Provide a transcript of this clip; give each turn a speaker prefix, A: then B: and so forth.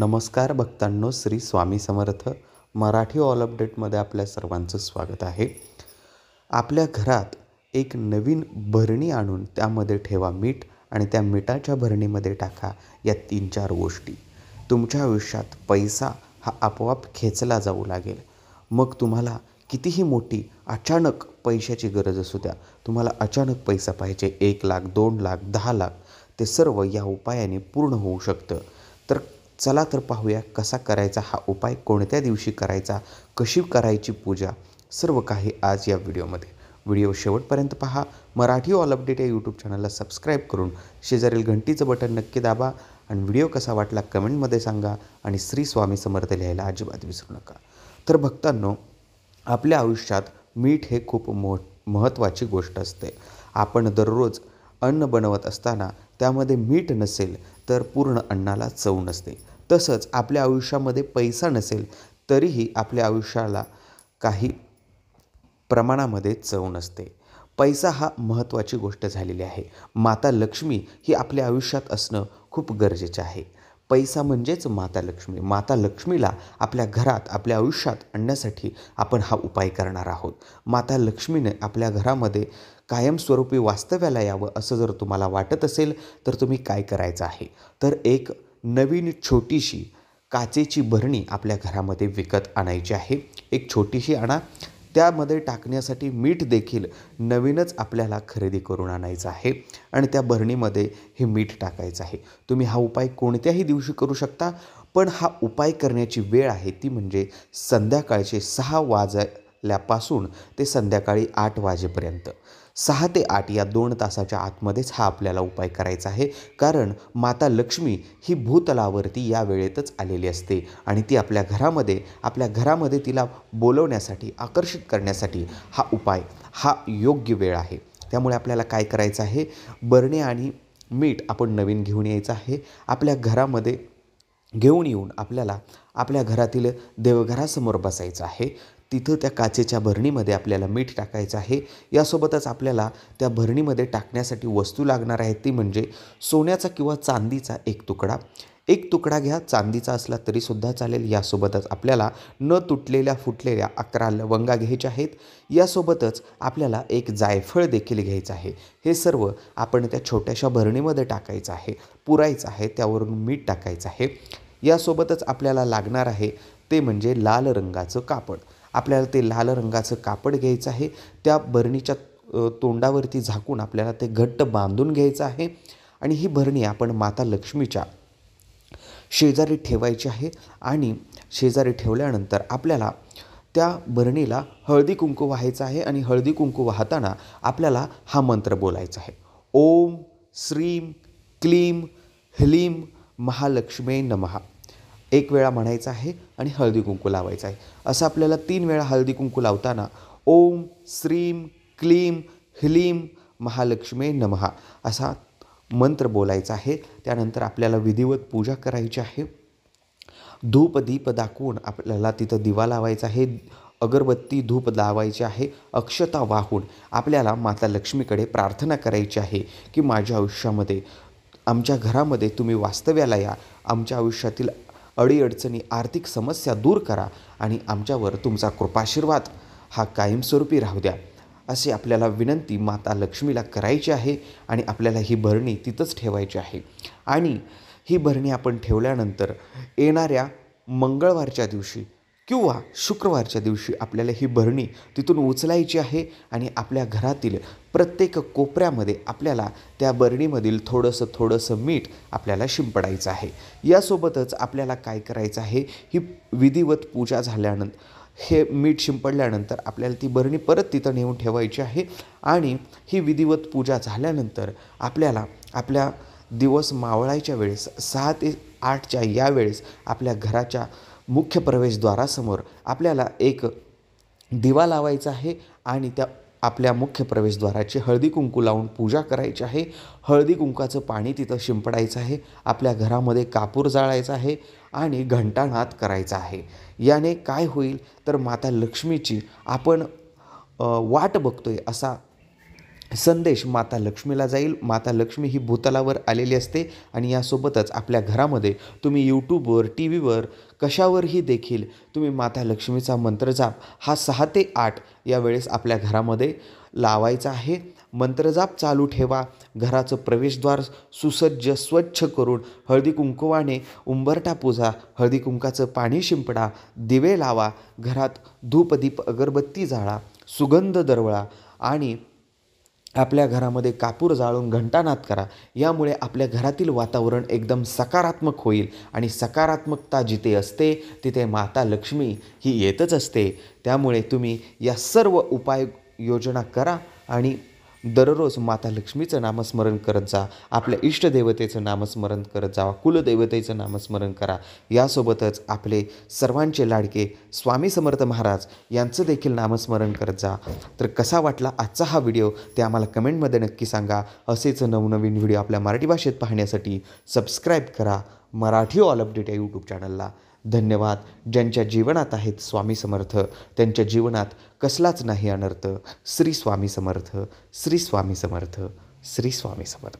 A: नमस्कार भक्तांनो श्री स्वामी समर्थ मराठी ऑल अपडेटमध्ये आपल्या सर्वांचं स्वागत आहे आपल्या घरात एक नवीन भरणी आणून त्यामध्ये ठेवा मीठ आणि त्या मिठाच्या भरणीमध्ये टाका या तीन चार गोष्टी तुमच्या आयुष्यात पैसा हा आपोआप खेचला जाऊ लागेल मग तुम्हाला कितीही मोठी अचानक पैशाची गरज असू द्या तुम्हाला अचानक पैसा पाहिजे एक लाख दोन लाख दहा लाख ते सर्व या उपायाने पूर्ण होऊ शकतं तर चला तर पाहूया कसा करायचा हा उपाय कोणत्या दिवशी करायचा कशी करायची पूजा सर्व काही आज या व्हिडिओमध्ये व्हिडिओ शेवटपर्यंत पहा मराठी ऑल अपडेट या यूट्यूब चॅनलला सबस्क्राईब करून शेजारील घंटीचं बटन नक्की दाबा आणि व्हिडिओ कसा वाटला कमेंटमध्ये सांगा आणि श्री स्वामी समर्थ लिहायला अजिबात विसरू नका तर भक्तांनो आपल्या आयुष्यात मीठ हे खूप मो महत्त्वाची गोष्ट असते आपण दररोज अन्न बनवत असताना त्यामध्ये मीठ नसेल तर पूर्ण अन्नाला चव नसते तसंच आपल्या आयुष्यामध्ये पैसा नसेल तरीही आपल्या आयुष्याला काही प्रमाणामध्ये चव नसते पैसा हा महत्त्वाची गोष्ट झालेली आहे माता लक्ष्मी ही आपल्या आयुष्यात असणं खूप गरजेचं आहे पैसा म्हणजेच माता लक्ष्मी माता लक्ष्मीला आपल्या घरात आपल्या आयुष्यात आणण्यासाठी आपण हा उपाय करणार आहोत माता लक्ष्मीने आपल्या घरामध्ये कायमस्वरूपी वास्तव्याला यावं असं जर तुम्हाला वाटत असेल तर तुम्ही काय करायचं आहे तर एक नवीन छोटीशी काचेची भरणी आपल्या घरामध्ये विकत आणायची आहे एक छोटीशी आणा त्यामध्ये टाकण्यासाठी मीठ देखील नवीनच आपल्याला खरेदी करून आणायचं आहे आणि त्या भरणीमध्ये हे मीठ टाकायचं आहे तुम्ही हा उपाय कोणत्याही दिवशी करू शकता पण हा उपाय करण्याची वेळ आहे ती म्हणजे संध्याकाळचे सहा वाजल्यापासून ते संध्याकाळी आठ वाजेपर्यंत सहा ते आठ या दोन तासाच्या आतमध्येच हा आपल्याला उपाय करायचा आहे कारण माता लक्ष्मी ही भूतलावरती या वेळेतच आलेली असते आणि ती आपल्या घरामध्ये आपल्या घरामध्ये तिला बोलवण्यासाठी आकर्षित करण्यासाठी हा उपाय हा योग्य वेळ आहे त्यामुळे आपल्याला काय करायचं आहे बरणे आणि मीठ आपण नवीन घेऊन यायचं आहे आपल्या घरामध्ये घेऊन येऊन आपल्याला आपल्या घरातील देवघरासमोर बसायचं आहे तिथं त्या काचेच्या भरणीमध्ये आपल्याला मीठ टाकायचं आहे यासोबतच आपल्याला त्या भरणीमध्ये टाकण्यासाठी वस्तू लागणार आहेत ती म्हणजे सोन्याचा किंवा चांदीचा एक तुकडा एक तुकडा घ्या चांदीचा असला तरीसुद्धा चालेल यासोबतच आपल्याला न तुटलेल्या फुटलेल्या अकरा लवंगा घ्यायच्या आहेत यासोबतच आपल्याला एक जायफळ देखील घ्यायचं आहे हे सर्व आपण त्या छोट्याशा भरणीमध्ये टाकायचं आहे पुरायचं आहे त्यावरून मीठ टाकायचं आहे यासोबतच आपल्याला लागणार आहे ते म्हणजे लाल रंगाचं कापड आपल्याला ते लाल रंगाचं कापड घ्यायचं आहे त्या बरणीच्या तोंडावरती झाकून आपल्याला ते घट्ट बांधून घ्यायचं आहे आणि ही भरणी आपण माता लक्ष्मीच्या शेजारी ठेवायची आहे आणि शेजारी ठेवल्यानंतर आपल्याला त्या भरणीला हळदी कुंकू व्हायचं आहे आणि हळदी कुंकू वाहताना आपल्याला हा मंत्र बोलायचा आहे ओम श्रीम क्लीम ह्लीम महालक्ष्मी नमहा एक वेळा म्हणायचं आहे आणि हळदी कुंकू लावायचा आहे असं आपल्याला तीन वेळा हळदी कुंकू लावताना ओम श्रीम क्लीम ह्लीम महालक्ष्मी नमहा असा मंत्र बोलायचा आहे त्यानंतर आपल्याला विधिवत पूजा करायची आहे धूप दीप दाखवून आपल्याला तिथं दिवा लावायचा आहे अगरबत्ती धूप लावायची आहे अक्षता वाहून आपल्याला माता लक्ष्मीकडे प्रार्थना करायची आहे की माझ्या आयुष्यामध्ये आमच्या घरामध्ये तुम्ही वास्तव्याला या आमच्या आयुष्यातील अडीअडचणी आर्थिक समस्या दूर करा आणि आमच्यावर तुमचा कृपाशीर्वाद हा कायमस्वरूपी राहू द्या असे आपल्याला विनंती माता लक्ष्मीला करायची आहे आणि आपल्याला ही भरणी तिथंच ठेवायची आहे आणि ही भरणी आपण ठेवल्यानंतर येणाऱ्या मंगळवारच्या दिवशी किंवा शुक्रवारच्या दिवशी आपल्याला ही बरणी तिथून उचलायची आहे आणि आपल्या घरातील प्रत्येक कोपऱ्यामध्ये आपल्याला त्या बरणीमधील थोडंसं थोडंसं मीठ आपल्याला शिंपडायचं आहे यासोबतच आपल्याला काय करायचं आहे ही विधिवत पूजा झाल्यानंतर हे मीठ शिंपडल्यानंतर आपल्याला ती बरणी परत तिथं नेऊन ठेवायची आहे आणि ही विधिवत पूजा झाल्यानंतर आपल्याला आपल्या दिवस मावळायच्या वेळेस सहा ते आठच्या या वेळेस आपल्या घराच्या मुख्य प्रवेशद्वारासमोर आपल्याला एक दिवा लावायचा आहे आणि त्या आपल्या मुख्य प्रवेशद्वाराची हळदी कुंकू लावून पूजा करायची आहे हळदी कुंकाचं पाणी तिथं शिंपडायचं आहे आपल्या घरामध्ये कापूर जाळायचा आहे आणि घंटानाद करायचा आहे याने काय होईल तर माता लक्ष्मीची आपण वाट बघतोय असा संदेश माता लक्ष्मीला जाईल माता लक्ष्मी ही भूतलावर आलेली असते आणि यासोबतच आपल्या घरामध्ये तुम्ही यूट्यूबवर टी व्हीवर कशावरही देखील तुम्ही माता लक्ष्मीचा मंत्रजाप हा सहा ते आठ या वेळेस आपल्या घरामध्ये लावायचा आहे मंत्रजाप चालू ठेवा घराचं प्रवेशद्वार सुसज्ज स्वच्छ करून हळदी कुंकवाने उंबरटा पूजा हळदी कुंकाचं पाणी शिंपडा दिवे लावा घरात धूपदीप अगरबत्ती जाळा सुगंध दरवळा आणि आपल्या घरामध्ये कापूर जाळून घंटानाद करा यामुळे आपल्या घरातील वातावरण एकदम सकारात्मक होईल आणि सकारात्मकता जिथे असते तिथे माता लक्ष्मी ही येतच असते त्यामुळे तुम्ही या सर्व उपाय योजना करा आणि दररोज माता लक्ष्मीचं नामस्मरण करत जा आपल्या इष्टदेवतेचं नामस्मरण करत जावा कुलदेवतेचं नामस्मरण करा यासोबतच आपले सर्वांचे लाडके स्वामी समर्थ महाराज यांचं देखील नामस्मरण करत जा तर कसा वाटला आजचा हा व्हिडिओ ते आम्हाला कमेंटमध्ये नक्की सांगा असेच नवनवीन व्हिडिओ आपल्या मराठी भाषेत पाहण्यासाठी सबस्क्राईब करा मराठी ऑल अपडेट या यूट्यूब चॅनलला धन्यवाद ज्यांच्या जीवनात आहेत स्वामी समर्थ त्यांच्या जीवनात कसलाच नाही अनर्थ श्री स्वामी समर्थ श्री स्वामी समर्थ श्री स्वामी समर्थ